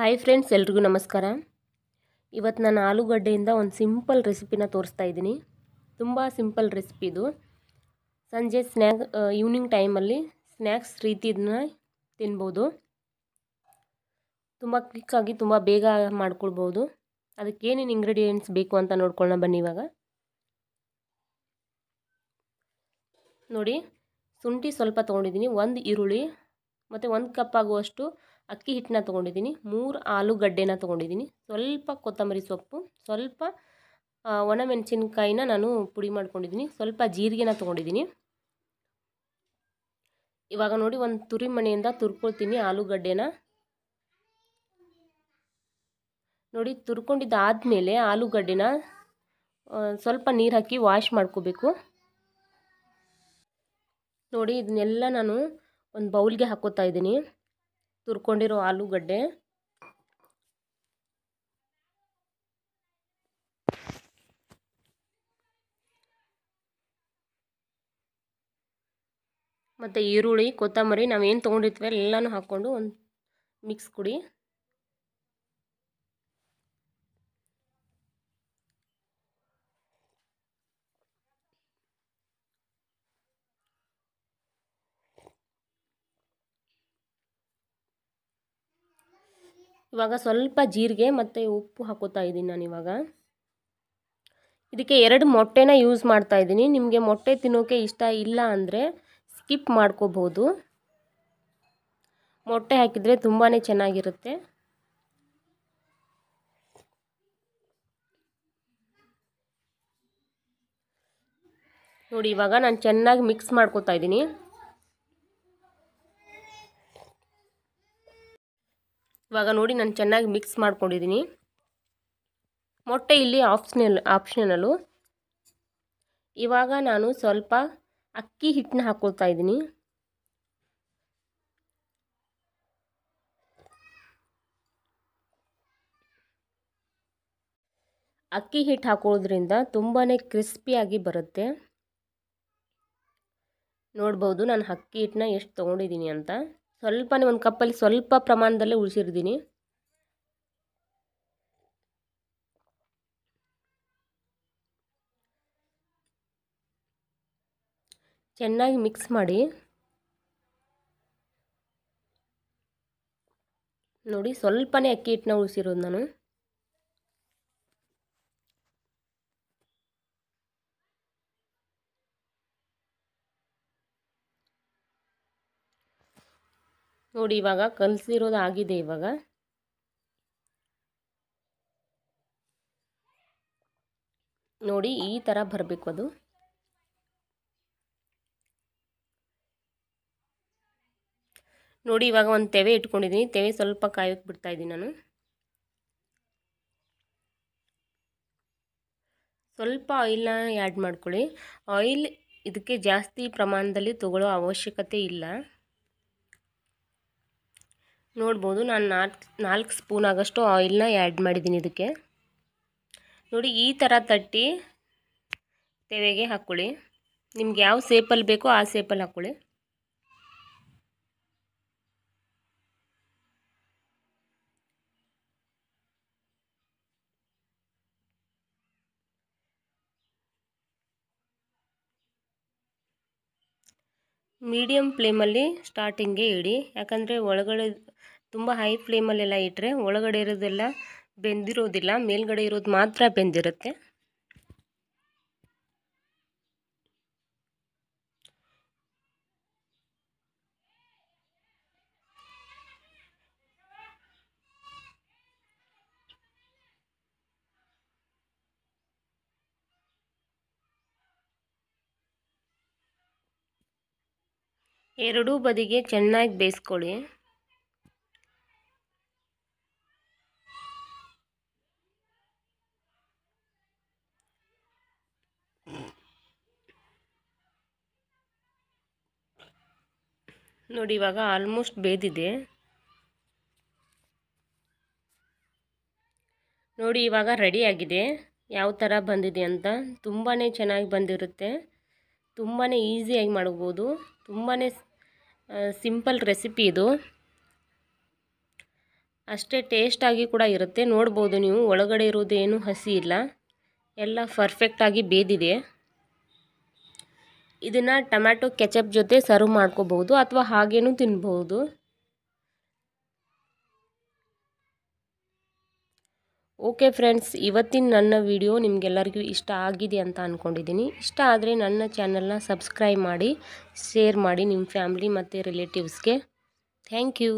hi friends ಎಲ್ರಿಗೂ ನಮಸ್ಕಾರ ಇವತ್ತು ನಾನು ಆಲೂಗಡ್ಡೆಯಿಂದ ಒಂದು ಸಿಂಪಲ್ ರೆಸಿಪಿನ ತೋರಿಸ್ತಾ ಇದ್ದೀನಿ ತುಂಬ ಸಿಂಪಲ್ ರೆಸಿಪಿ ಇದು ಸಂಜೆ ಸ್ನ್ಯಾಕ್ ಈವ್ನಿಂಗ್ ಟೈಮಲ್ಲಿ ಸ್ನ್ಯಾಕ್ಸ್ ರೀತಿ ತಿನ್ಬೋದು ತುಂಬ ಕ್ವಿಕ್ಕಾಗಿ ತುಂಬ ಬೇಗ ಮಾಡ್ಕೊಳ್ಬೋದು ಏನೇನು ಇಂಗ್ರೀಡಿಯೆಂಟ್ಸ್ ಬೇಕು ಅಂತ ನೋಡ್ಕೊಳ್ಳೋಣ ಬನ್ನಿ ಇವಾಗ ನೋಡಿ ಶುಂಠಿ ಸ್ವಲ್ಪ ತೊಗೊಂಡಿದ್ದೀನಿ ಒಂದು ಈರುಳ್ಳಿ ಮತ್ತು ಒಂದು ಕಪ್ ಆಗುವಷ್ಟು ಅಕ್ಕಿ ಹಿಟ್ಟನ್ನ ತೊಗೊಂಡಿದ್ದೀನಿ ಮೂರು ಆಲೂಗಡ್ಡೆನ ತೊಗೊಂಡಿದ್ದೀನಿ ಸ್ವಲ್ಪ ಕೊತ್ತಂಬರಿ ಸೊಪ್ಪು ಸ್ವಲ್ಪ ಒಣಮೆಣಸಿನ್ಕಾಯಿನ ನಾನು ಪುಡಿ ಮಾಡ್ಕೊಂಡಿದ್ದೀನಿ ಸ್ವಲ್ಪ ಜೀರಿಗೆನ ತೊಗೊಂಡಿದ್ದೀನಿ ಇವಾಗ ನೋಡಿ ಒಂದು ತುರಿ ಮನೆಯಿಂದ ತುರ್ಕೊಳ್ತೀನಿ ಆಲೂಗಡ್ಡೆನ ನೋಡಿ ತುರ್ಕೊಂಡಿದ್ದಾದಮೇಲೆ ಆಲೂಗಡ್ಡೆನ ಸ್ವಲ್ಪ ನೀರು ಹಾಕಿ ವಾಶ್ ಮಾಡ್ಕೋಬೇಕು ನೋಡಿ ಇದನ್ನೆಲ್ಲ ನಾನು ಒಂದು ಬೌಲ್ಗೆ ಹಾಕೋತಾ ಇದ್ದೀನಿ ತುರ್ಕೊಂಡಿರೋ ಆಲೂಗಡ್ಡೆ ಮತ್ತು ಈರುಳ್ಳಿ ಕೊತ್ತಂಬರಿ ನಾವೇನು ತೊಗೊಂಡಿರ್ತೀವಿ ಎಲ್ಲನೂ ಹಾಕ್ಕೊಂಡು ಒಂದು ಮಿಕ್ಸ್ ಕೊಡಿ ಇವಾಗ ಸ್ವಲ್ಪ ಜೀರಿಗೆ ಮತ್ತು ಉಪ್ಪು ಹಾಕೋತಾ ಇದ್ದೀನಿ ನಾನು ಇವಾಗ ಇದಕ್ಕೆ ಎರಡು ಮೊಟ್ಟೆನ ಯೂಸ್ ಮಾಡ್ತಾ ಇದ್ದೀನಿ ನಿಮಗೆ ಮೊಟ್ಟೆ ತಿನ್ನೋಕ್ಕೆ ಇಷ್ಟ ಇಲ್ಲ ಅಂದರೆ ಸ್ಕಿಪ್ ಮಾಡ್ಕೋಬೋದು ಮೊಟ್ಟೆ ಹಾಕಿದರೆ ತುಂಬಾ ಚೆನ್ನಾಗಿರುತ್ತೆ ನೋಡಿ ಇವಾಗ ನಾನು ಚೆನ್ನಾಗಿ ಮಿಕ್ಸ್ ಮಾಡ್ಕೋತಾ ಇದ್ದೀನಿ ಇವಾಗ ನೋಡಿ ನಾನು ಚೆನ್ನಾಗಿ ಮಿಕ್ಸ್ ಮಾಡ್ಕೊಂಡಿದ್ದೀನಿ ಮೊಟ್ಟೆ ಇಲ್ಲಿ ಆಪ್ಷನಲ್ ಆಪ್ಷನಲ್ಲು ಇವಾಗ ನಾನು ಸ್ವಲ್ಪ ಅಕ್ಕಿ ಹಿಟ್ಟನ್ನ ಹಾಕ್ಕೊಳ್ತಾ ಇದ್ದೀನಿ ಅಕ್ಕಿ ಹಿಟ್ಟು ಹಾಕೋದ್ರಿಂದ ತುಂಬಾ ಕ್ರಿಸ್ಪಿಯಾಗಿ ಬರುತ್ತೆ ನೋಡ್ಬೋದು ನಾನು ಅಕ್ಕಿ ಹಿಟ್ಟನ್ನ ಎಷ್ಟು ತೊಗೊಂಡಿದ್ದೀನಿ ಅಂತ ಸ್ವಲ್ಪನೇ ಒಂದು ಕಪ್ಪಲ್ಲಿ ಸ್ವಲ್ಪ ಪ್ರಮಾಣದಲ್ಲೇ ಉಳಿಸಿರ್ತೀನಿ ಚೆನ್ನಾಗಿ ಮಿಕ್ಸ್ ಮಾಡಿ ನೋಡಿ ಸ್ವಲ್ಪನೇ ಅಕ್ಕಿ ಹಿಟ್ಟನ್ನ ಉಳಿಸಿರೋದು ನಾನು ನೋಡಿ ಇವಾಗ ಕಲಸಿರೋದು ಆಗಿದೆ ಇವಾಗ ನೋಡಿ ಈ ಥರ ಬರಬೇಕು ಅದು ನೋಡಿ ಇವಾಗ ಒಂದು ತೆವೆ ಇಟ್ಕೊಂಡಿದ್ದೀನಿ ತೆವೆ ಸ್ವಲ್ಪ ಕಾಯೋಕ್ಕೆ ಬಿಡ್ತಾ ಇದ್ದೀನಿ ನಾನು ಸ್ವಲ್ಪ ಆಯಿಲ್ನ ಆ್ಯಡ್ ಮಾಡ್ಕೊಳ್ಳಿ ಆಯಿಲ್ ಇದಕ್ಕೆ ಜಾಸ್ತಿ ಪ್ರಮಾಣದಲ್ಲಿ ತಗೊಳ್ಳೋ ಅವಶ್ಯಕತೆ ಇಲ್ಲ ನೋಡ್ಬೋದು ನಾನು ನಾಲ್ಕು ನಾಲ್ಕು ಸ್ಪೂನ್ ಆಗೋಷ್ಟು ಆಯಿಲ್ನ ಆ್ಯಡ್ ಮಾಡಿದ್ದೀನಿ ಇದಕ್ಕೆ ನೋಡಿ ಈ ಥರ ತಟ್ಟಿ ತೆವೆಗೆ ಹಾಕ್ಕೊಳ್ಳಿ ನಿಮ್ಗೆ ಯಾವ ಸೇಪಲ್ಲಿ ಬೇಕೋ ಆ ಸೇಪಲ್ಲಿ ಹಾಕ್ಕೊಳ್ಳಿ ಮೀಡಿಯಮ್ ಫ್ಲೇಮಲ್ಲಿ ಸ್ಟಾರ್ಟಿಂಗೆ ಇಡಿ ಯಾಕಂದರೆ ಒಳಗಡೆ ತುಂಬ ಹೈ ಫ್ಲೇಮಲ್ಲೆಲ್ಲ ಇಟ್ಟರೆ ಒಳಗಡೆ ಇರೋದೆಲ್ಲ ಬೆಂದಿರೋದಿಲ್ಲ ಮೇಲ್ಗಡೆ ಇರೋದು ಮಾತ್ರ ಬೆಂದಿರುತ್ತೆ ಎರಡೂ ಬದಿಗೆ ಚೆನ್ನಾಗಿ ಬೇಯಿಸ್ಕೊಳ್ಳಿ ನೋಡಿ ಇವಾಗ ಆಲ್ಮೋಸ್ಟ್ ಬೇದಿದೆ ನೋಡಿ ಇವಾಗ ರೆಡಿಯಾಗಿದೆ ಯಾವ ಥರ ಬಂದಿದೆ ಅಂತ ತುಂಬಾ ಚೆನ್ನಾಗಿ ಬಂದಿರುತ್ತೆ ತುಂಬಾ ಈಸಿಯಾಗಿ ಮಾಡ್ಬೋದು ತುಂಬಾ ಸಿಂಪಲ್ ರೆಸಿಪಿ ಇದು ಅಷ್ಟೇ ಟೇಸ್ಟಾಗಿ ಕೂಡ ಇರುತ್ತೆ ನೋಡ್ಬೋದು ನೀವು ಒಳಗಡೆ ಇರೋದೇನು ಹಸಿ ಇಲ್ಲ ಎಲ್ಲ ಪರ್ಫೆಕ್ಟಾಗಿ ಬೇದಿದೆ ಇದನ್ನು ಟೊಮ್ಯಾಟೊ ಕೆಚಪ್ ಜೊತೆ ಸರ್ವ್ ಮಾಡ್ಕೋಬಹುದು ಅಥವಾ ಹಾಗೇನೂ ತಿನ್ಬೋದು ಓಕೆ ಫ್ರೆಂಡ್ಸ್ ಇವತ್ತಿನ ನನ್ನ ವಿಡಿಯೋ ನಿಮಗೆಲ್ಲರಿಗೂ ಇಷ್ಟ ಆಗಿದೆ ಅಂತ ಅಂದ್ಕೊಂಡಿದ್ದೀನಿ ಇಷ್ಟ ಆದರೆ ನನ್ನ ಚಾನಲ್ನ ಸಬ್ಸ್ಕ್ರೈಬ್ ಮಾಡಿ ಶೇರ್ ಮಾಡಿ ನಿಮ್ಮ ಫ್ಯಾಮ್ಲಿ ಮತ್ತು ರಿಲೇಟಿವ್ಸ್ಗೆ ಥ್ಯಾಂಕ್ ಯು